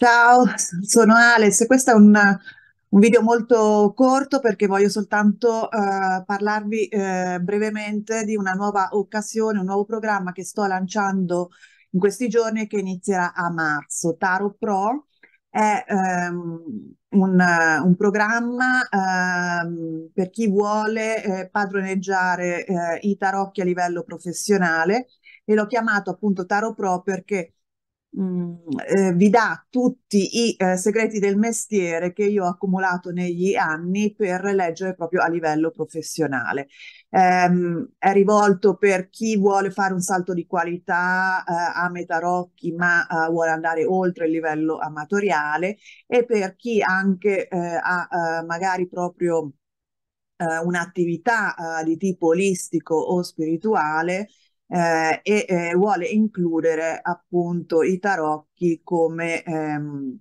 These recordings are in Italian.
Ciao, sono Alex. Questo è un, un video molto corto perché voglio soltanto uh, parlarvi eh, brevemente di una nuova occasione, un nuovo programma che sto lanciando in questi giorni e che inizierà a marzo. Taro Pro è um, un, un, programma um, per chi vuole eh, padroneggiare eh, i tarocchi a livello professionale e l'ho chiamato appunto Taro Pro perché eh, vi dà tutti i eh, segreti del mestiere che io ho accumulato negli anni per leggere proprio a livello professionale. Ehm, è rivolto per chi vuole fare un salto di qualità eh, a rocchi ma eh, vuole andare oltre il livello amatoriale e per chi anche eh, ha eh, magari proprio un'attività di tipo olistico o spirituale eh, e eh, vuole includere appunto i tarocchi come ehm,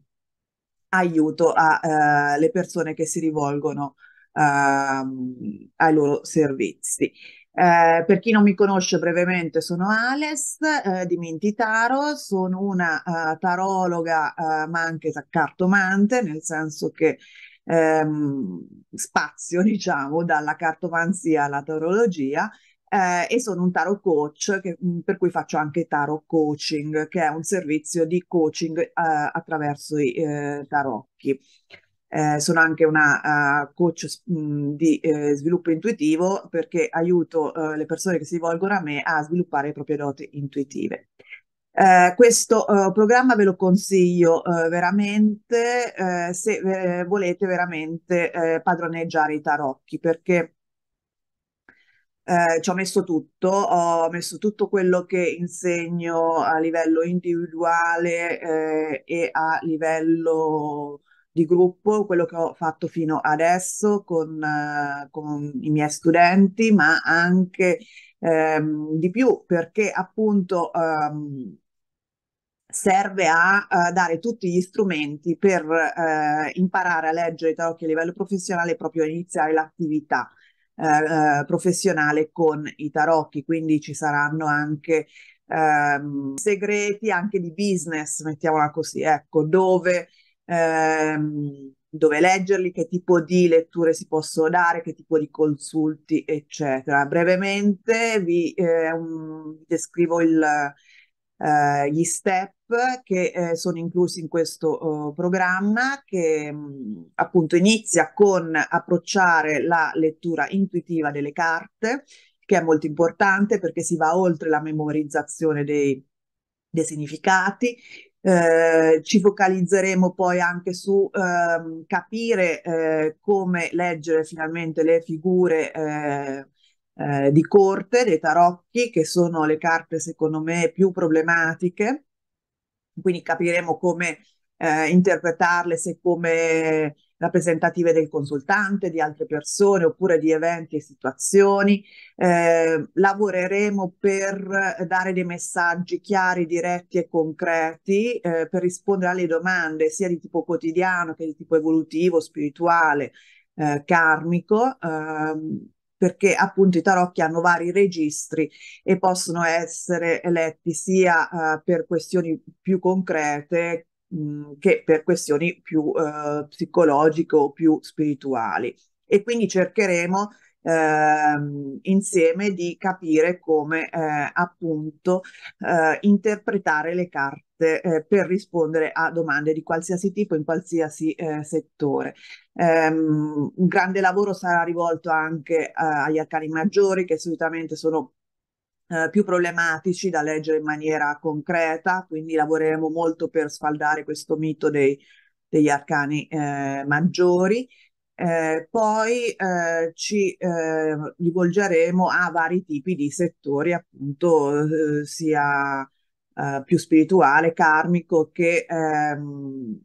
aiuto alle eh, persone che si rivolgono ehm, ai loro servizi. Eh, per chi non mi conosce brevemente, sono Ales eh, di Mintitaro, sono una uh, tarologa uh, ma anche cartomante, nel senso che ehm, spazio diciamo dalla cartomanzia alla tarologia eh, e sono un tarot coach che, mm, per cui faccio anche tarot coaching, che è un servizio di coaching eh, attraverso i eh, tarocchi. Eh, sono anche una uh, coach mh, mm, di eh, sviluppo intuitivo perché aiuto le persone che si rivolgono a me a sviluppare le proprie doti intuitive. Eh, questo eh, programma ve lo consiglio eh, veramente se volete veramente padroneggiare i tarocchi perché eh, ci ho messo tutto, ho messo tutto quello che insegno a livello individuale eh, e a livello di gruppo, quello che ho fatto fino adesso con, eh, con i miei studenti, ma anche ehm, di più perché appunto ehm, serve a, a, dare tutti gli strumenti per eh, imparare a leggere i tarocchi a livello professionale e proprio iniziare l'attività. Eh, eh, professionale con i tarocchi, quindi ci saranno anche ehm, segreti anche di business, mettiamola così, ecco, dove, ehm, dove leggerli, che tipo di letture si possono dare, che tipo di consulti, eccetera. Brevemente vi, eh, un, vi descrivo il eh, gli STEP che eh, sono inclusi in questo eh, programma che mh, mm, appunto inizia con approcciare la lettura intuitiva delle carte, che è molto importante perché si va oltre la memorizzazione dei, dei significati. Eh, ci focalizzeremo poi anche su ehm, capire eh, come leggere finalmente le figure eh, eh, di corte, dei tarocchi, che sono le carte secondo me più problematiche, quindi capiremo come eh, interpretarle, se come rappresentative del consultante, di altre persone oppure di eventi e situazioni. Eh, lavoreremo per dare dei messaggi chiari, diretti e concreti eh, per rispondere alle domande sia di tipo quotidiano che di tipo evolutivo, spirituale, eh, karmico. Eh, perché appunto i tarocchi hanno vari registri e possono essere letti sia uh, per questioni più concrete che per questioni più uh, psicologiche o più spirituali. E quindi cercheremo eh, insieme di capire come eh, appunto eh, interpretare le carte aperte eh, per rispondere a domande di qualsiasi tipo in qualsiasi eh, settore. Um, un grande lavoro sarà rivolto anche uh, agli arcani maggiori che solitamente sono uh, più problematici da leggere in maniera concreta, quindi lavoreremo molto per sfaldare questo mito dei, degli arcani eh, maggiori. Eh, poi eh, ci eh, rivolgeremo a vari tipi di settori, appunto, sia eh, più spirituale, karmico, che ehm,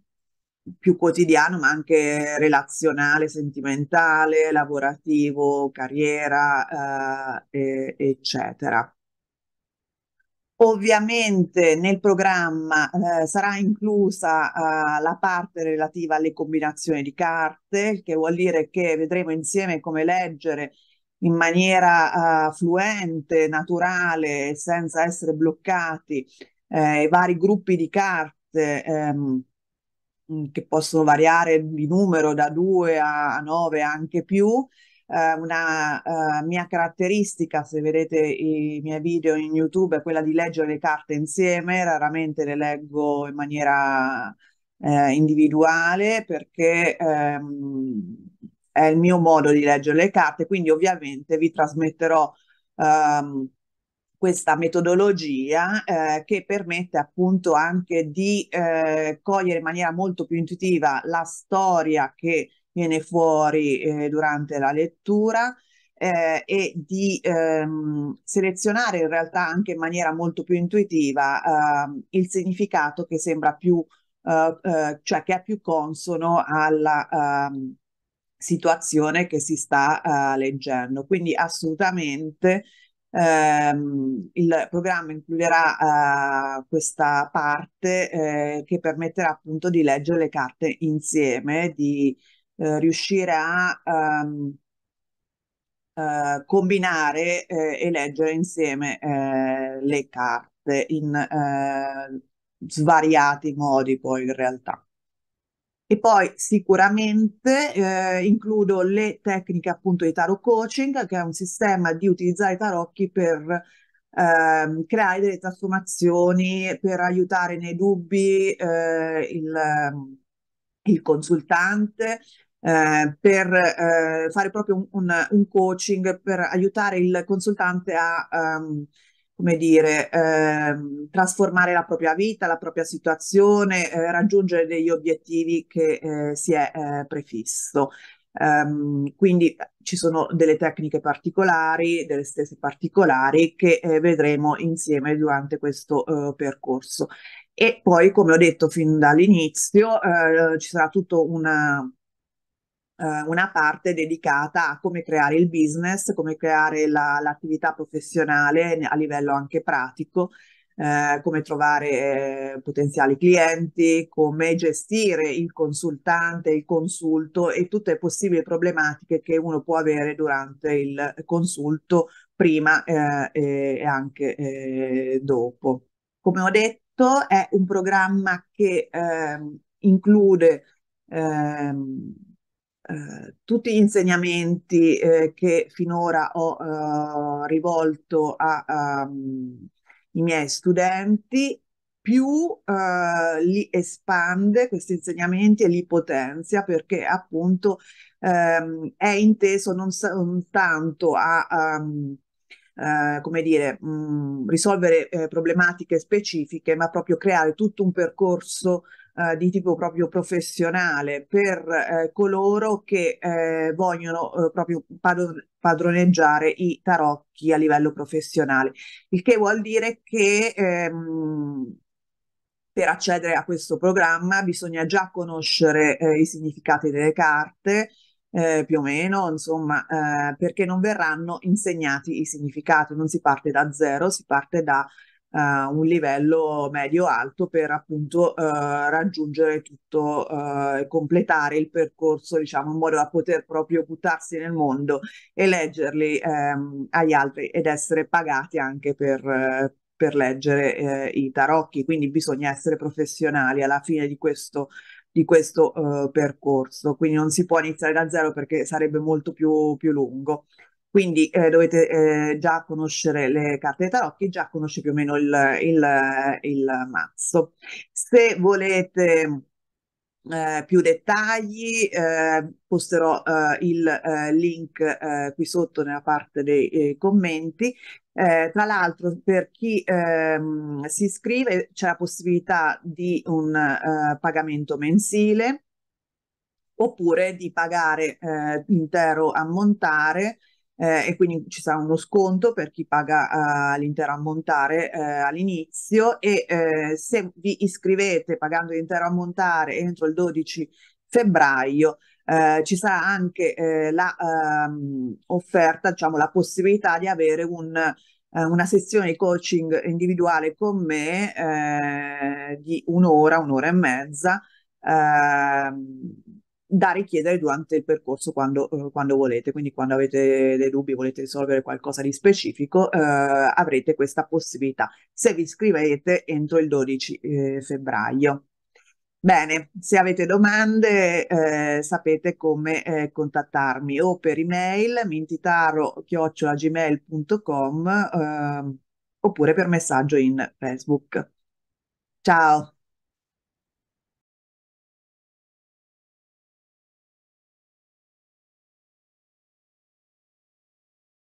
più quotidiano, ma anche relazionale, sentimentale, lavorativo, carriera, eh, eccetera. Ovviamente nel programma eh, sarà inclusa eh, la parte relativa alle combinazioni di carte, che vuol dire che vedremo insieme come leggere in maniera uh, fluente, naturale, senza essere bloccati, eh, i vari gruppi di carte ehm, mm, che possono variare di numero da 2 a 9 anche più. Eh, una eh, mia caratteristica, se vedete i miei video in YouTube, è quella di leggere le carte insieme, raramente le leggo in maniera eh, individuale perché ehm, è il mio modo di leggere le carte, quindi ovviamente vi trasmetterò ehm, questa metodologia eh, che permette appunto anche di eh, cogliere in maniera molto più intuitiva la storia che viene fuori eh, durante la lettura eh, e di ehm, selezionare in realtà anche in maniera molto più intuitiva ehm, il significato che sembra più, eh, eh, cioè che è più consono alla, ehm, situazione che si sta uh, leggendo. Quindi assolutamente ehm, il programma includerà uh, questa parte eh, che permetterà appunto di leggere le carte insieme, di eh, riuscire a um, uh, combinare eh, e leggere insieme le carte in svariati modi poi in realtà. E poi sicuramente eh, includo le tecniche appunto di tarot coaching, che è un sistema di utilizzare i tarocchi per eh, creare delle trasformazioni, per aiutare nei dubbi eh, il, il, consultante, eh, per eh, fare proprio un, un, un, coaching, per aiutare il consultante a... Um, come dire, ehm, trasformare la propria vita, la propria situazione, eh, raggiungere degli obiettivi che eh, si è eh, prefisso. Um, quindi eh, ci sono delle tecniche particolari, delle stesse particolari che eh, vedremo insieme durante questo eh, percorso. E poi, come ho detto fin dall'inizio, ci sarà tutto una, eh, una parte dedicata a come creare il business, come creare la, l'attività professionale a livello anche pratico, eh, come trovare eh, potenziali clienti, come gestire il consultante, il consulto e tutte le possibili problematiche che uno può avere durante il consulto prima eh, e anche eh, dopo. Come ho detto, è un programma che ehm, include ehm, eh, tutti gli insegnamenti eh, che finora ho eh, rivolto ai ehm, um, miei studenti, più eh, li espande questi insegnamenti e li potenzia perché appunto ehm, è inteso non, tanto a, a ehm, Uh, eh, come dire, mh, mm, risolvere eh, problematiche specifiche, ma proprio creare tutto un percorso eh, di tipo proprio professionale per eh, coloro che eh, vogliono eh, proprio padron- padroneggiare i tarocchi a livello professionale, il che vuol dire che ehm, per accedere a questo programma bisogna già conoscere eh, i significati delle carte, eh, più o meno, insomma, eh, perché non verranno insegnati i significati, non si parte da zero, si parte da Uh, un livello medio-alto per appunto uh, raggiungere tutto uh, completare il percorso, diciamo, in modo da poter proprio buttarsi nel mondo e leggerli ehm, agli altri ed essere pagati anche per, eh, per leggere eh, i tarocchi. Quindi bisogna essere professionali alla fine di questo di questo percorso, quindi non si può iniziare da zero perché sarebbe molto più, più lungo. Quindi eh, dovete eh, già conoscere le carte dei tarocchi, già conosce più o meno il, il, il mazzo. Se volete eh, più dettagli, eh, posterò eh, il eh, link eh, qui sotto nella parte dei eh, commenti. tra l'altro, per chi ehm, si iscrive c'è la possibilità di un pagamento mensile oppure di pagare l'intero ammontare eh, e quindi ci sarà uno sconto per chi paga eh, l'intero ammontare eh, all'inizio e eh, se vi iscrivete pagando l'intero ammontare entro il 12 febbraio eh, ci sarà anche eh, la ehm, diciamo la possibilità di avere un, eh, una sessione di coaching individuale con me eh, di un'ora, un'ora e mezza. eh, da richiedere durante il percorso quando, eh, quando, volete. Quindi quando avete dei dubbi, volete risolvere qualcosa di specifico, eh, avrete questa possibilità se vi iscrivete entro il 12 eh, febbraio. Bene, se avete domande eh, sapete come eh, contattarmi o per email mintitaro-gmail.com ehm, oppure per messaggio in Facebook. Ciao!